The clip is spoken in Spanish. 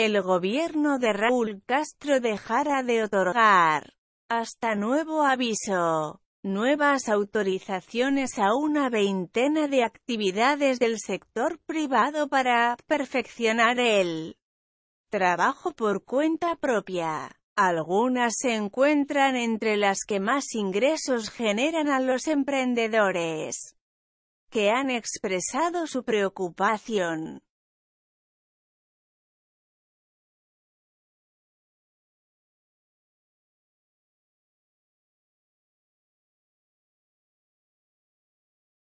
El gobierno de Raúl Castro dejará de otorgar, hasta nuevo aviso, nuevas autorizaciones a una veintena de actividades del sector privado para perfeccionar el trabajo por cuenta propia. Algunas se encuentran entre las que más ingresos generan a los emprendedores que han expresado su preocupación